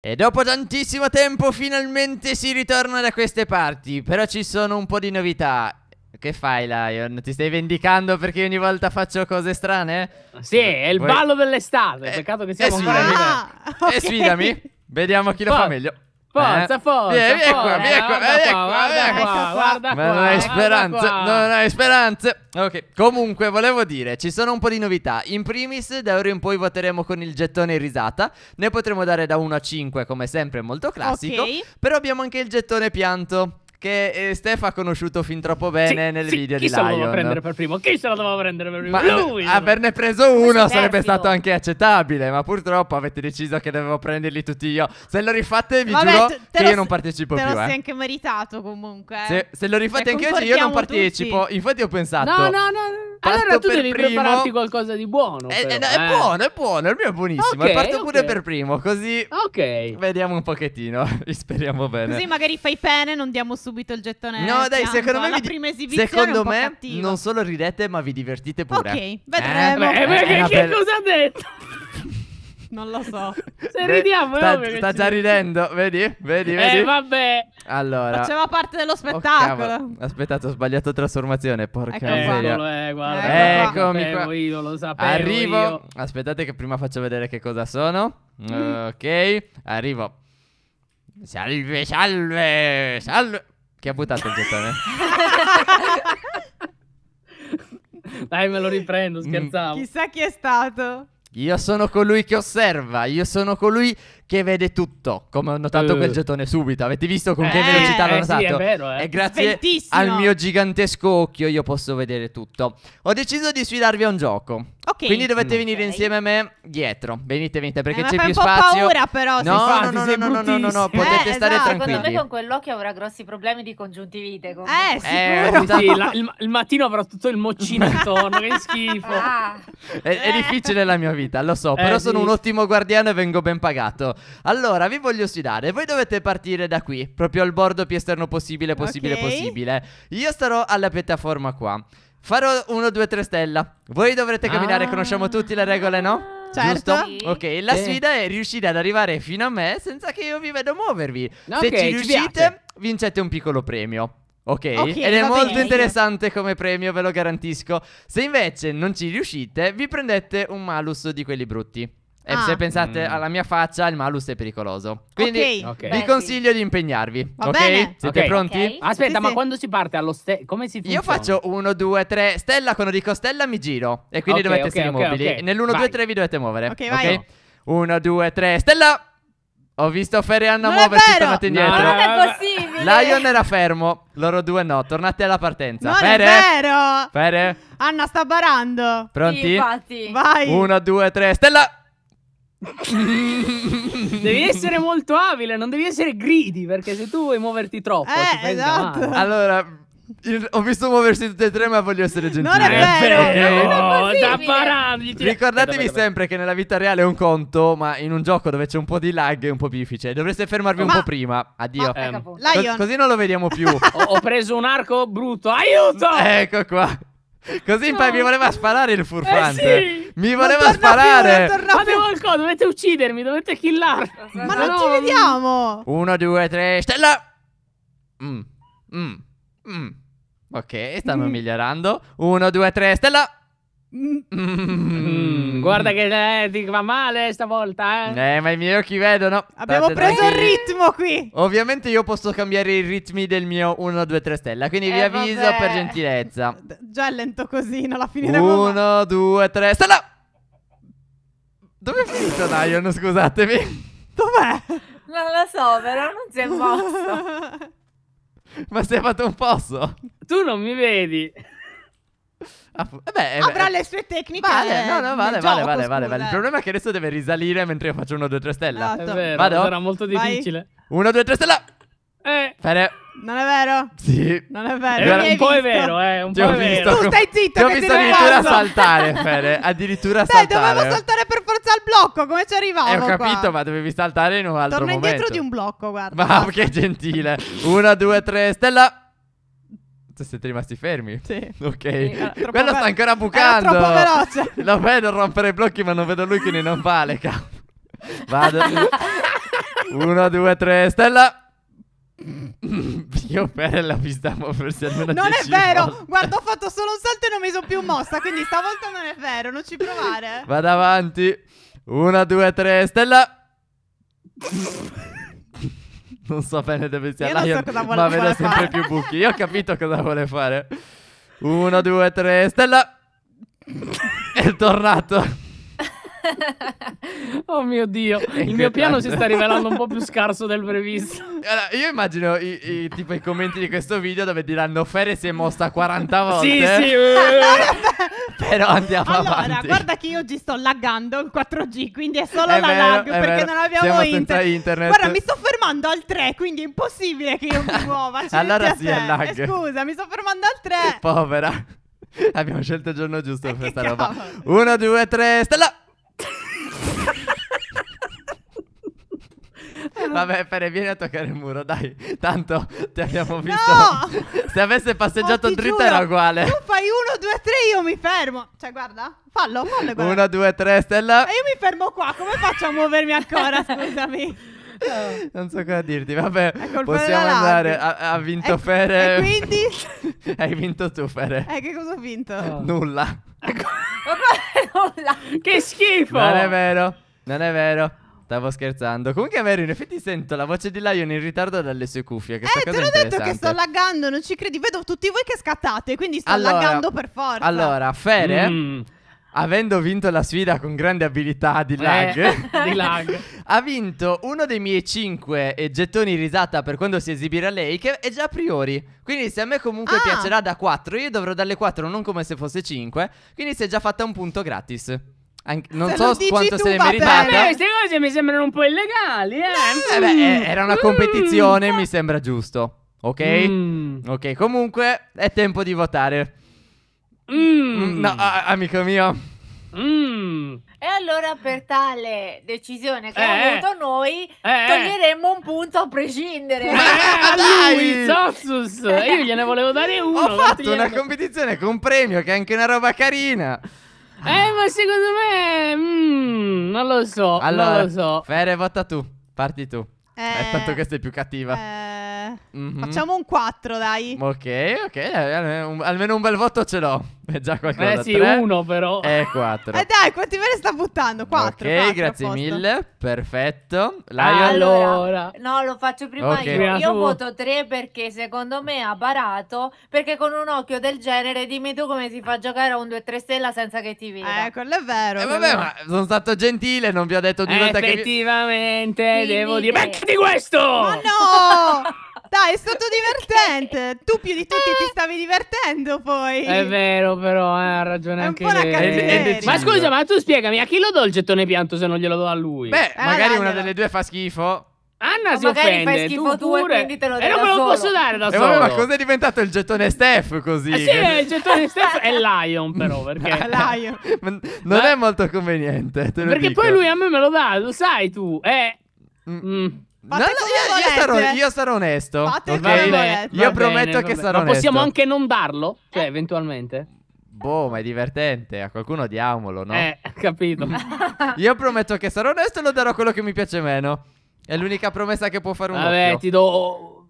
E dopo tantissimo tempo finalmente si ritorna da queste parti, però ci sono un po' di novità. Che fai Lion? Ti stai vendicando perché ogni volta faccio cose strane? Ah, sì, è il Vuoi... ballo dell'estate, eh, peccato che siamo eh, ancora... Ah, okay. E sfidami, eh, vediamo chi lo Va. fa meglio. Forza, eh. forza. Vieni, forza, qua, vieni qua, vieni qua, guarda qua, guarda qua. Ma non hai speranze, non hai speranze. Ok, comunque volevo dire, ci sono un po' di novità. In primis, da ora in poi voteremo con il gettone risata. Ne potremo dare da 1 a 5, come sempre, molto classico. Okay. Però abbiamo anche il gettone pianto che eh, Steph ha conosciuto fin troppo bene sì, nel sì, video di Lion. Chi se lo doveva prendere per primo? Chi se lo doveva prendere per primo? Ma Lui! Eh, averne preso uno sarebbe stato anche accettabile, ma purtroppo avete deciso che dovevo prenderli tutti io. Se lo rifate vi Vabbè, giuro che io non partecipo te più. Te lo eh. sei anche meritato comunque. Se, eh. se lo rifate cioè, anche oggi io non partecipo. Tutti. Infatti ho pensato... No, no, no. Allora tu devi primo... prepararti qualcosa di buono. È, eh, però, è, eh. è, buono, è buono. Il mio è buonissimo. Okay, e parto okay. pure per primo, così... Ok. Vediamo un pochettino. Speriamo bene. Così magari fai pene, non diamo su subito il gettone. No, dai, secondo me. Vi, secondo me, cattivo. non solo ridete, ma vi divertite pure. Ok, eh? vedremo. Eh, beh, che, che cosa ha detto? Non lo so. Se Beh, ridiamo, sta, no, sta già ridendo, vedi? Vedi, eh, vedi? Eh, vabbè. Allora. Faceva parte dello oh, spettacolo. Oh, Aspettate, ho sbagliato trasformazione, porca ecco miseria. eh, guarda. Ecco Eccomi sapevo Io, lo sapevo Arrivo. Io. Aspettate che prima faccio vedere che cosa sono. Mm. Ok, arrivo. Salve, salve, salve. Chi ha buttato il gettone? Dai, me lo riprendo, mm. scherzavo. Chissà chi è stato. Io sono colui che osserva, io sono colui che vede tutto, come ho notato uh. quel eh. gettone subito. Avete visto con che eh, velocità l'ho notato? Eh, sì, è vero, eh. E grazie Fentissimo. al mio gigantesco occhio io posso vedere tutto. Ho deciso di sfidarvi a un gioco. Ok. Quindi dovete mm. venire insieme a me dietro. Venite, venite, perché eh, c'è più spazio. Ma un po' paura però. No, no, no, no, no, no, no, no, no, potete eh, stare esatto. tranquilli. Secondo me con quell'occhio avrà grossi problemi di congiuntivite. Comunque. Eh, sicuro. Eh, sì, la, il, il, mattino avrò tutto il moccino intorno, che schifo. Ah. È, è, difficile la mia vita, lo so, però sì. sono un ottimo guardiano e vengo ben pagato. Allora, vi voglio sfidare. Voi dovete partire da qui, proprio al bordo più esterno possibile, possibile, okay. possibile. Io starò alla piattaforma qua. Farò 1, 2, 3 stella. Voi dovrete camminare, ah. conosciamo tutti le regole, no? Certo. Giusto? Ok, la sfida è riuscire ad arrivare fino a me senza che io vi vedo muovervi. Okay, Se ci riuscite, ci vincete un piccolo premio. Ok? Ed è molto bene. interessante come premio, ve lo garantisco. Se invece non ci riuscite, vi prendete un malus di quelli brutti. Eh, e ah. se pensate mm. alla mia faccia, il malus è pericoloso. Quindi okay. Okay. vi consiglio di impegnarvi. Va ok? Bene. Siete okay. pronti? Aspetta, sì, ma sì. quando si parte allo ste come si funziona? Io faccio 1 2 3 stella, quando dico stella mi giro e quindi dovete essere mobili. Nell'1 2 3 vi dovete muovere. Ok, vai. 1 2 3 stella. Ho visto Ferri e Anna muoversi, tornate indietro. No, non è possibile. Lion era fermo, loro due no. Tornate alla partenza. Non Fere. è vero. Fere. Anna sta barando. Pronti? Sì, infatti. Vai. 1 2 3 stella. devi essere molto abile, non devi essere gridi, perché se tu vuoi muoverti troppo, eh, esatto. Allora, il, ho visto muoversi tutti e tre, ma voglio essere gentile. Non è vero, No, da paranditi. Ricordatevi eh, dove, dove. sempre che nella vita reale è un conto, ma in un gioco dove c'è un po' di lag è un po' difficile. Dovreste fermarvi ma... un po' prima. Addio. Ma... Eh. Cos- così non lo vediamo più. ho, ho preso un arco brutto. Aiuto! Ecco qua. Così no. poi mi voleva sparare il furfante. Eh sì. Mi voleva sparare. Più, ma più. Volco, dovete uccidermi, dovete killarmi. Ma, non no. ci vediamo. Uno, due, tre, stella. Mm. Mm. Mm. Ok, stanno mm. migliorando. Uno, due, tre, stella. Mm. Mm. Guarda che eh, ti va male stavolta, eh? Eh, ma i miei occhi vedono. Abbiamo State preso tranquilli. il ritmo qui. Ovviamente io posso cambiare i ritmi del mio 1, 2, 3 stella, quindi eh, vi avviso vabbè. per gentilezza. Già è lento così, non la finiremo 1, 2, 3 stella! Dove è finito Dion? Scusatemi. Dov'è? Non lo so, però non si è mosso. ma si è fatto un posso? Tu non mi vedi. Ah, eh beh, eh Avrà beh. le sue tecniche. Vale, eh, no, no, vale, vale, vale, vale, vale. Il problema è che adesso deve risalire mentre io faccio 1, 2, 3 stella. Esatto. È vero, Vado? sarà molto difficile. 1, 2, 3 stella. Eh. Fere. Non è vero? Sì. Non è vero. Eh, un po' è vero, eh. Un po' è vero. Tu stai zitto. Ti ho visto addirittura saltare, Fere. Addirittura Dai, saltare. Dai, dovevo saltare per forza al blocco. Come ci arrivavo? Eh, ho capito, qua? ma dovevi saltare in un altro Torno momento. Torno indietro di un blocco, guarda. Ma che gentile. Una, due, tre, stella. Cioè, siete rimasti fermi? Sì. Ok. Era Quello sta ancora bucando. Era troppo veloce. Lo vedo rompere i blocchi, ma non vedo lui quindi non vale, cavolo. Vado. Uno, due, tre, stella. Io per la pistavo forse almeno Non è vero! Volte. Guarda, ho fatto solo un salto e non mi sono più mossa. Quindi stavolta non è vero, non ci provare. Vado avanti. Una, due, tre, stella non so bene dove sia Io so ma vuole vedo sempre fare. più buchi. Io ho capito cosa vuole fare. Uno, due, tre, Stella! È tornato. oh mio Dio, il mio piano si sta rivelando un po' più scarso del previsto. Allora, io immagino i, i, tipo, i commenti di questo video dove diranno Fere si è mossa 40 volte. sì, eh. sì. Però andiamo allora, avanti. Allora, guarda che io oggi sto laggando il 4G, quindi è solo è la vero, lag perché vero. non abbiamo inter- internet. Guarda, mi sto fermando al 3, quindi è impossibile che io mi muova. allora sì, è lag. Eh, scusa, mi sto fermando al 3. Povera. Abbiamo scelto il giorno giusto eh, per questa roba. 1, 2, 3, stella! Eh, vabbè, Fere, vieni a toccare il muro, dai. Tanto ti abbiamo visto. No! Se avesse passeggiato oh, dritta giuro, era uguale. Tu fai 1, 2, 3, io mi fermo. Cioè, guarda, fallo, fallo. 1, 2, 3, Stella. E io mi fermo qua, come faccio a muovermi ancora, scusami? No. Non so cosa dirti, vabbè, possiamo andare. Ha, ha vinto e, Fere. E quindi? Hai vinto tu, Fere. E eh, che cosa ho vinto? Oh. Nulla. Ecco che schifo! Non è vero, non è vero. Stavo scherzando. Comunque, è vero, in effetti sento la voce di Lion in ritardo dalle sue cuffie. Che eh, cosa te l'ho detto che sto laggando, non ci credi? Vedo tutti voi che scattate, quindi sto allora, laggando per forza. Allora, Fere. Mm avendo vinto la sfida con grande abilità di eh. lag, di lag. ha vinto uno dei miei 5 eh, gettoni risata per quando si esibirà lei, che è già a priori. Quindi se a me comunque ah. piacerà da 4, io dovrò dalle 4 non come se fosse 5, quindi si è già fatta un punto gratis. Anche, non se so quanto se ne meritata. Vabbè, queste cose mi sembrano un po' illegali, eh. eh beh, mm. era una competizione, mm. mi sembra giusto. Ok? Mm. Ok, comunque è tempo di votare. Mm. mm no, amico mio. Mh. Mm. E allora per tale decisione che eh, abbiamo avuto noi eh, toglieremmo un punto a prescindere. Eh, a lui, Zozzus! Io gliene volevo dare uno. Ho fatto una competizione con un premio che è anche una roba carina. Eh, ma secondo me mm, non lo so, allora, non lo so. Fere, vota tu. Parti tu. Eh, eh tanto questa è più cattiva. Eh. Mm-hmm. Facciamo un 4, dai. Ok, ok. Almeno un bel voto ce l'ho. È già qualcosa. Eh sì, 3. uno però. E 4. eh dai, quanti me ne sta buttando? 4. Ok, 4, grazie apposta. mille. Perfetto. Lion. Allora. No, lo faccio prima okay. io. Io voto 3 perché secondo me ha barato. Perché con un occhio del genere dimmi tu come si fa a giocare a un 2-3 stella senza che ti veda. Eh, quello è vero. E eh, vabbè, ma sono stato gentile, non vi ho detto di volta che... Effettivamente, devo dire... Beccati eh, questo! Ma no! Dai, è stato divertente. Tu più di tutti ti eh. stavi divertendo poi. È vero, però, eh, ha ragione è anche lei. ma scusa, ma tu spiegami, a chi lo do il gettone pianto se non glielo do a lui? Beh, eh, magari una delle due fa schifo. Anna ma si offende, fai schifo tu, pure. e quindi te lo eh, dai non me lo solo. posso dare da eh, solo. Eh, ma cos'è diventato il gettone Steph così? Eh sì, il gettone Steph è Lion però, perché... Lion. non ma... è molto conveniente, Perché dico. poi lui a me me lo dà, lo sai tu. Eh... Mm. Mm. No, no, io, io, sarò, io, sarò, onesto. Fate okay? Bene, io prometto bene, che sarò onesto. Ma onesto. possiamo anche non darlo? Cioè, eh. eventualmente. Boh, ma è divertente. A qualcuno diamolo, no? Eh, capito. io prometto che sarò onesto e lo darò quello che mi piace meno. È l'unica promessa che può fare un Vabbè, occhio. ti do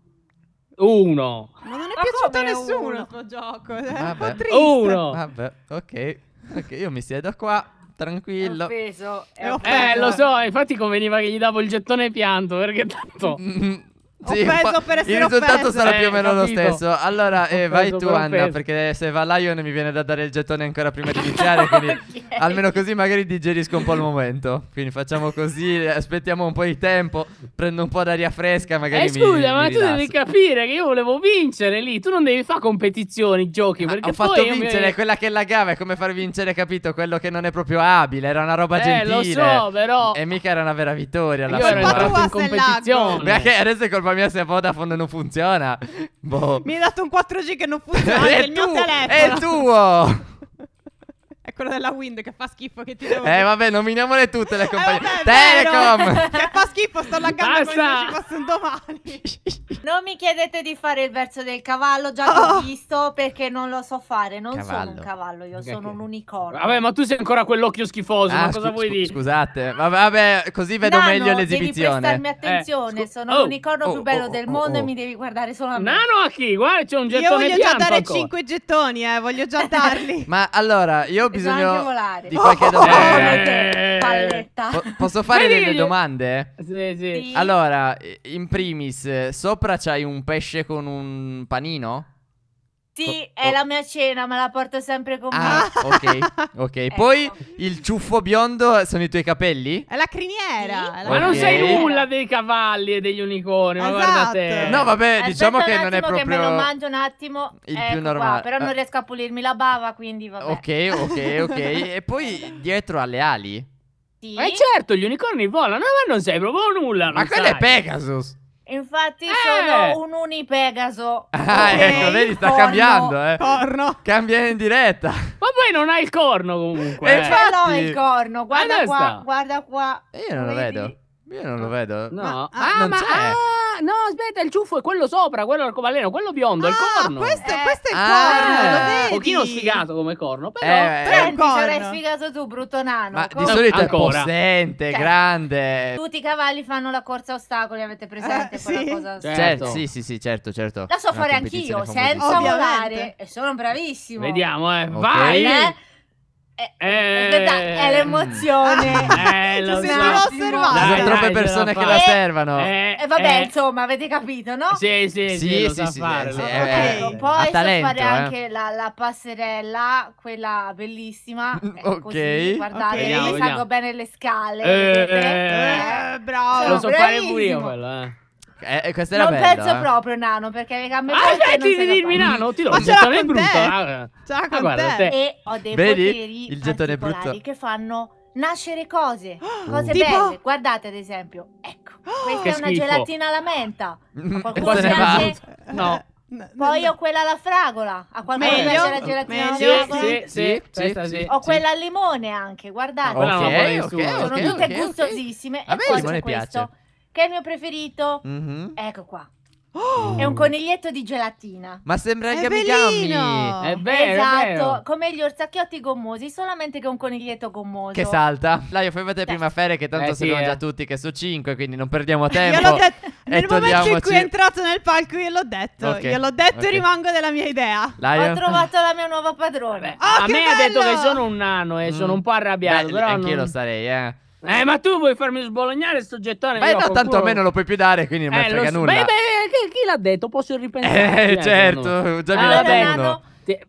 uno. Ma non è ma piaciuto a nessuno questo gioco. È Vabbè. un po' triste. Uno. Vabbè, ok. Ok, io mi siedo qua tranquillo. È offeso. È offeso. Eh, lo so, infatti conveniva che gli davo il gettone pianto, perché tanto... Sì, offeso per essere Il risultato offeso. sarà più o meno eh, lo stesso. Allora, eh, vai tu, per Anna, offeso. perché se va Lion mi viene da dare il gettone ancora prima di iniziare. quindi okay. almeno così magari digerisco un po' il momento. Quindi facciamo così, aspettiamo un po' di tempo, prendo un po' d'aria fresca. Magari eh, mi, scusa, mi ma rilasso. tu devi capire che io volevo vincere lì. Tu non devi fare competizioni, giochi. Ah, ho fatto vincere mi... quella che lagava. È come far vincere, capito? Quello che non è proprio abile. Era una roba eh, gentile. lo so, però. E mica era una vera vittoria. Alla io fine. ero entrato in competizione. Perché adesso è colpa colpa mia se Vodafone non funziona. Boh. Mi hai dato un 4G che non funziona. è il tu, mio telefono. È il tuo quello della Wind che fa schifo che ti devo Eh vabbè, nominiamole tutte le compagnie. Eh, vabbè, Telecom! che fa schifo, sto laggando Basta! come se ci fosse un domani. Non mi chiedete di fare il verso del cavallo, già che oh. ho visto, perché non lo so fare. Non Cavallo. sono un cavallo, io Perché? sono un unicorno. Vabbè, ma tu sei ancora quell'occhio schifoso, ma ah, cosa vuoi dire? Scusate, vabbè, vabbè, così vedo Nano, meglio Devi prestarmi attenzione, Eh, sono oh, l'unicorno oh, più bello oh, del oh, mondo oh. e mi devi guardare solo a me. Nano a chi? Guarda, c'è un Io voglio già dare ancora. 5 gettoni, eh, voglio già darli. Ma allora, io ho esatto bisogno di qualche oh, domanda. Eh. Po- posso fare Vedi delle domande? Sì, sì. Sì. Allora, in primis, eh, sopra c'hai un pesce con un panino? Sì, è la mia cena, me la porto sempre con ah, me. Ok, ok. Ecco. Poi il ciuffo biondo sono i tuoi capelli? È la criniera. Sì. È la ma non sai nulla dei cavalli e degli unicorni, esatto. ma guarda esatto. te. No, vabbè, Aspetta diciamo che non è proprio... Che me lo mangio un attimo. Il ecco più normale. Qua, però non eh. riesco a pulirmi la bava, quindi vabbè. Ok, ok, ok. e poi dietro alle ali? Sì. Ma eh, certo, gli unicorni volano, ma non sai proprio nulla. Ma quello è Pegasus. Infatti eh! sono un unipegaso. Ah, ecco, vedi, sta corno. cambiando, eh. Corno. Cambia in diretta. Ma poi non ha il corno comunque. E eh. ce l'ho il corno, guarda qua, guarda qua. Io non lo vedo. Io non lo ah. vedo. No, ma, ah, ah, ma ah, no, aspetta, il ciuffo è quello sopra, quello arcobaleno, quello biondo, ah, il corno. Questo, eh, questo è il ah. corno, Un pochino sfigato come corno, però. Eh, però il l'hai sfigato tu, brutto nano. Ma come... di solito Ancora. è possente, cioè, grande. Tutti i cavalli fanno la corsa a ostacoli, avete presente eh, quella sì. cosa? Certo. certo. sì, sì, sì, certo, certo. La so fare anch'io, senza volare. E sono bravissimo. Vediamo, eh. Okay. Vai! Eh? Eh, eh, è l'emozione. Eh, lo so. osservare. Ci sono troppe persone che la servono. E eh, eh, vabbè, eh. insomma, avete capito, no? Sì, sì, sì, sì, lo sì, sì, fare, eh, Poi so talento, fare anche la, la, passerella, quella bellissima. ok. Così, guardate, okay. io salgo bene le scale. bravo. Lo so bravissimo. fare pure io quello, eh. Eh, eh, questa era non bella, penso eh. proprio nano perché le gambe ah, aspetti di dirmi nano ti do un gettone brutto ah, ah, guarda, te. e ho dei Vedi? poteri il gettone brutto che fanno nascere cose cose oh. belle tipo... guardate ad esempio ecco questa che è una schifo. gelatina alla menta a qualcuno piace eh, no poi ho quella alla fragola. A qualcuno meglio, piace la gelatina alla fragola? Sì, sì, sì, sì, sì, Ho quella al limone anche, guardate. Okay, okay, Sono okay, tutte okay, gustosissime. A me il limone piace. Questo, che è il mio preferito. Mm-hmm. Ecco qua. Oh. È un coniglietto di gelatina. Ma sembra il gamigami. È vero. Esatto, come gli orsacchiotti gommosi, solamente che è un coniglietto gommoso. Che salta. Là, io fai vedere prima Fere che tanto eh, si sì, mangia eh. tutti, che su 5, quindi non perdiamo tempo. io l'ho detto. Nel momento in cui è entrato nel palco, io l'ho detto. Okay. Io l'ho detto okay. e rimango della mia idea. Lion. Ho trovato la mia nuova padrona. Oh, a ah, me bello. ha detto che sono un nano e mm. sono un po' arrabbiato. Beh, però anch'io non... lo sarei, eh. Eh, ma tu vuoi farmi sbolognare sto gettone? Beh, no, qualcuno... tanto a me non lo puoi più dare, quindi non eh, me frega lo... nulla. Beh, beh, eh, chi l'ha detto? Posso ripensare? Eh, certo, già mi ah, l'ha detto.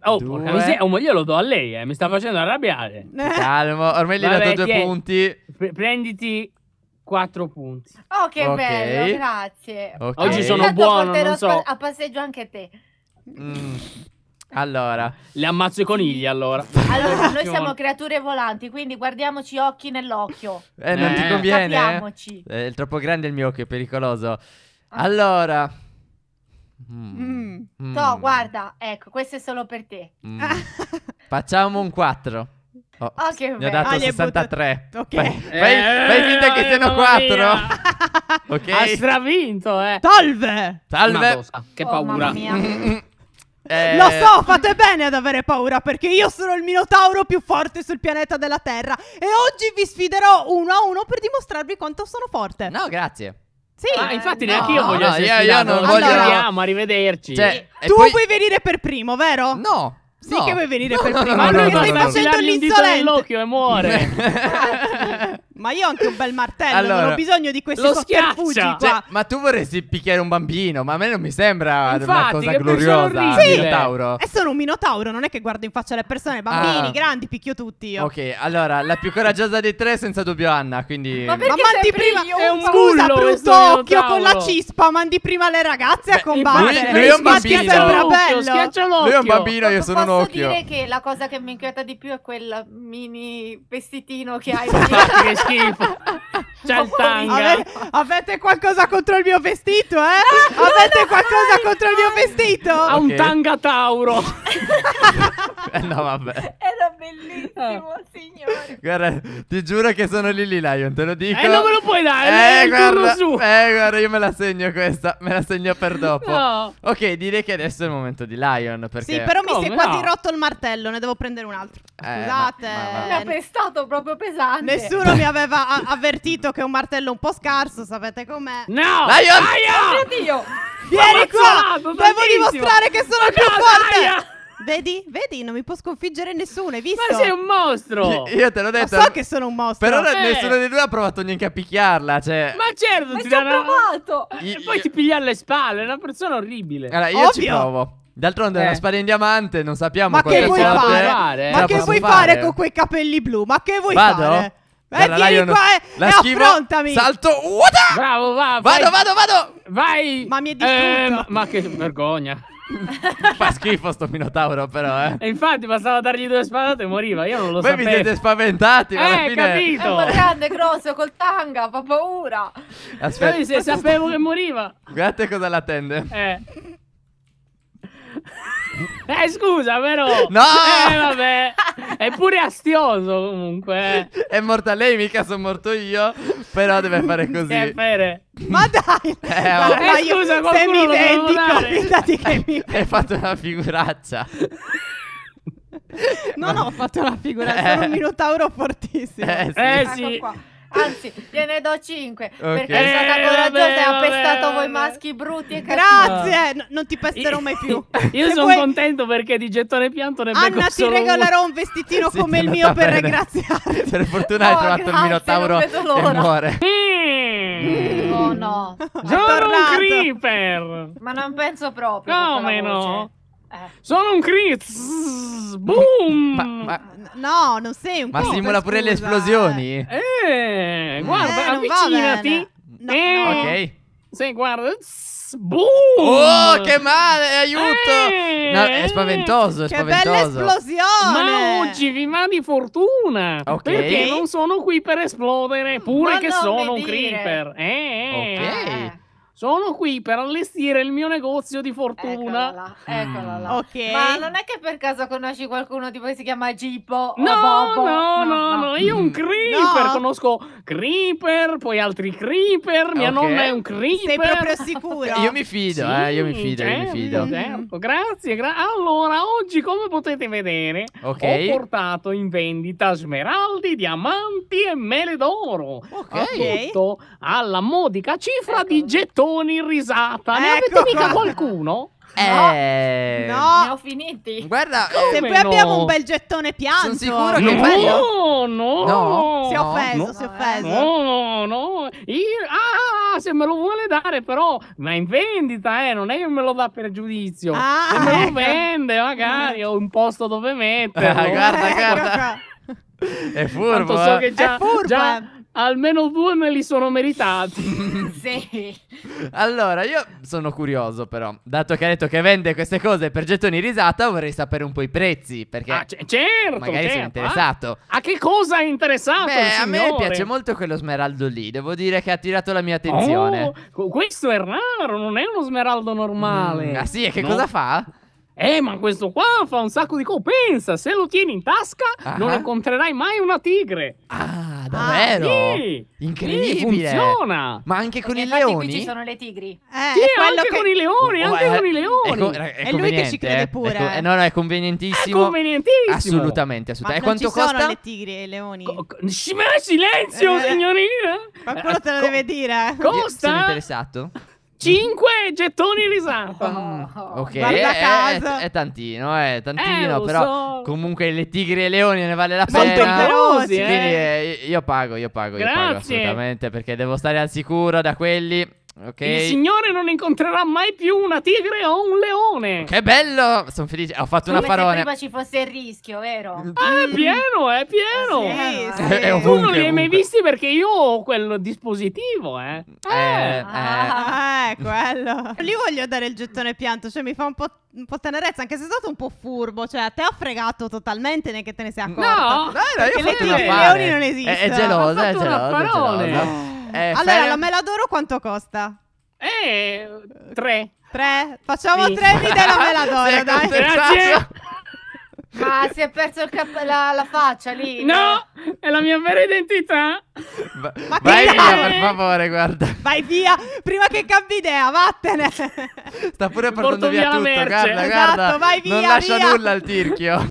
Oh, Due. porca miseria, oh, io lo do a lei, eh. mi sta facendo arrabbiare. Eh. Calmo, ormai gli ho dato due punti. P- prenditi quattro punti. Oh, che okay. bello, grazie. Okay. Oggi sono buono, non so. A passeggio anche te. Mm. Allora, le ammazzo i conigli allora. Allora, noi siamo creature volanti, quindi guardiamoci occhi nell'occhio. Eh, non eh. ti conviene. Eh? Capiamoci. Eh? È troppo grande il mio occhio, è pericoloso. Ah. Allora. Mm. Mm. No, mm. guarda, ecco, questo è solo per te. Mm. Facciamo un 4. Oh, oh che bello. dato ah, 63. Ok. Fai, eh, fai, fai finta eh, che siano 4. ok. Ha stravinto, eh. Salve. Salve. Che oh, mamma mia. Eh... Lo so, fate bene ad avere paura perché io sono il minotauro più forte sul pianeta della Terra e oggi vi sfiderò uno a uno per dimostrarvi quanto sono forte. No, grazie. Sì, ah, infatti eh, no. neanche io voglio no, essere io, io non voglio... andiamo, arrivederci. Cioè, tu poi... vuoi venire per primo, vero? No. Sì no. che vuoi venire per primo, no, no, no, no, stai no, facendo no, l'insolente. l'occhio e muore. Ma io ho anche un bel martello, allora, non ho bisogno di questi sotterfugi cioè, qua. Cioè, ma tu vorresti picchiare un bambino, ma a me non mi sembra Infatti, una cosa gloriosa. Sì, minotauro. è solo un minotauro, non è che guardo in faccia le persone, bambini, ah. grandi, picchio tutti io. Ok, allora, la più coraggiosa dei tre è senza dubbio Anna, quindi... Ma, ma mandi prima... Io un Scusa, brutto occhio con la cispa, mandi prima le ragazze Beh, a combattere. Lui, lui è un bambino. Sembra bello. Schiaccia l'occhio. Lui è un bambino, io sono un occhio. Posso dire che la cosa che mi inquieta di più è quel mini vestitino che hai. tipo. C'è il tanga. Avete, avete, qualcosa contro il mio vestito, eh? Avete qualcosa contro il mio vestito? Ha un tanga Tauro. Eh, no, vabbè. Era bellissimo, ah. signore. Guarda, ti giuro che sono Lily Lion, te lo eh, dico. Eh, non me lo puoi dare. Eh, eh guarda, su. eh, guarda, io me la segno questa. Me la segno per dopo. No. Ok, direi che adesso è il momento di Lion. Perché... Sì, però mi oh, si è no. quasi rotto il martello. Ne devo prendere un altro. Scusate. Eh, ma, ma, ma... Mi ha pestato proprio pesante. Nessuno mi aveva avvertito visto che è un martello un po' scarso, sapete com'è. No! Lion! Lion! Dio! Vieni qua! Devo dimostrare che sono più forte! Lion! Vedi? Vedi? Non mi può sconfiggere nessuno, hai visto? Ma sei un mostro! Io, io te l'ho detto. Ma so che sono un mostro. Però eh. nessuno di due ha provato neanche a picchiarla, cioè... Ma certo, Ma ti ho provato! Una... E poi io... ti piglia alle spalle, è una persona orribile. Allora, io Ovvio. ci provo. D'altronde eh. una spada in diamante, non sappiamo Ma che vuoi fare? Ma che vuoi fare? fare con quei capelli blu? Ma che vuoi Vado? fare? Vai, eh, Guarda, vieni Lion, qua e, eh. la e eh, affrontami. Salto. Uata! Bravo, va, vai. Vado, vado, vado. Vai. Ma mi è distrutto. Eh, ma, ma che vergogna. Fa schifo sto Minotauro però eh. E infatti bastava dargli due spadate e moriva Io non lo Voi sapevo Voi vi siete spaventati ma Eh fine... capito È un grande grosso col tanga Fa paura Aspetta Io Sapevo che moriva Guardate cosa l'attende Eh Eh, scusa, però. No! Eh, vabbè. È pure astioso, comunque. Eh. È morta lei, mica sono morto io. Però deve fare così. Che eh, fere. Ma dai! Eh, ma, ma oh. eh, scusa, se mi vendico, fidati che mi... Hai fatto una figuraccia. Non ma... ho fatto una figuraccia, eh. sono un minotauro fortissimo. Eh, sì. Eh, ecco sì. Anzi, gliene do 5 okay. perché eh, è stata coraggiosa e ha pestato voi maschi brutti e Grazie, eh, no, non ti pesterò mai più. Io sono poi... contento perché di gettone pianto ne Anna, becco Anna ti regalerò un vestitino sì, come il mio per ringraziarti. Per fortuna hai oh, trovato grazie, il minotauro che muore. Mm. Oh no. Sono un creeper. Ma non penso proprio. Come no? Eh. Sono un Critz! Boom! Ma, ma, no, non sei un Ma Critz. Ma simula pure scusa. le esplosioni. Eh, mm. guarda, eh, avvicinati. No, eh. no. Ok. Sì, guarda. Boom! Oh, che male, aiuto! Eh, no, è spaventoso, è che spaventoso. Che bella esplosione! Ma oggi vi va fortuna! Ok. Perché non sono qui per esplodere, pure Ma che sono un dire. creeper. Eh, eh ok. Eh sono qui per allestire il mio negozio di fortuna. Eccola là, eccola là. Mm. Okay. Ma non è che per caso conosci qualcuno tipo che si chiama Gippo no, no, no, no, no, io un mm. creeper, no. conosco creeper, poi altri creeper, okay. mia nonna è un creeper. Sei proprio sicuro? io mi fido, sì, eh, io mi fido, certo, io mi certo, fido. Certo. Grazie, gra- allora oggi come potete vedere okay. ho portato in vendita smeraldi, diamanti e mele d'oro. Ok. Tutto alla modica cifra ecco. di gettoni Leoni in risata. Ne ecco avete mica qualcuno? Eh. No, eh, no, ne ho finiti. Guarda, Come poi no? abbiamo un bel gettone pianto. Sono sicuro che no, bello. No, no, si è offeso, no, si è offeso. No, no, no. Io, ah, se me lo vuole dare però, ma in vendita, eh, non è che me lo dà per giudizio. Ah, se me lo ecco. vende, magari ho un posto dove metterlo. guarda, ecco guarda. È furbo. Tanto so eh. che già, è furbo. Già, almeno due me li sono meritati. sì. Allora, io sono curioso però, dato che ha detto che vende queste cose per gettoni risata, vorrei sapere un po' i prezzi, perché ah, c- certo, magari certo. sono eh. interessato. Ah, a che cosa è interessato Beh, a me piace molto quello smeraldo lì, devo dire che ha attirato la mia attenzione. Oh, questo è raro, non è uno smeraldo normale. Mm, ah sì, e che no. cosa fa? eh ma questo qua fa un sacco di cose. Pensa, se lo tieni in tasca ah. non incontrerai mai una tigre. Ah, ah davvero? Ah, sì. Incredibile. Sì, funziona. Ma anche con Perché i leoni? qui ci sono le tigri. Eh, sì, anche che... Oh, eh, con i leoni, anche oh, con i leoni. È, co- è, è lui che ci crede pure. Co- eh. eh, no, no, è convenientissimo. È convenientissimo. Assolutamente, assolutamente. Ma e quanto costa? sono le tigri e i leoni. Co- co- silenzio, eh, signorina. Qualcuno te lo eh, deve dire. Costa? Sono interessato. 5 gettoni risata. Oh, ok, è, è, tantino, è tantino, eh, però so. comunque le tigri e i leoni ne vale la Molto pena. Perosi, eh. Quindi eh, io pago, io pago, Grazie. io pago assolutamente perché devo stare al sicuro da quelli. Okay. Il signore non incontrerà mai più una tigre o un leone. Che bello! Sono felice. Ho fatto Come una parona. prima ci fosse il rischio, vero? Ah, è pieno, è pieno. Sì, eh, sì. È, è ovunque, tu non li hai mai visti perché io ho quel dispositivo, eh. Eh, ah, eh, ah quello. Lì voglio dare il gettone pianto, cioè mi fa un po', un po', tenerezza, anche se è stato un po' furbo, cioè te ha fregato totalmente, neanche te ne sei accorto. No, no, no io le tigre non esistono. È, è gelosa, è gelosa. È gelosa. Eh, allora, la mela d'oro quanto costa? Eh, tre. Tre? Facciamo sì. tre, mi dai la mela d'oro, dai. Grazie. Ma si è perso cap- la, la, faccia lì. No, è la mia vera identità. Va- vai dai. via, per favore, guarda. Vai via, prima che cambi idea, vattene. Sta pure portando via, via tutto, guarda, esatto, Vai via, non lascia via. nulla al tirchio.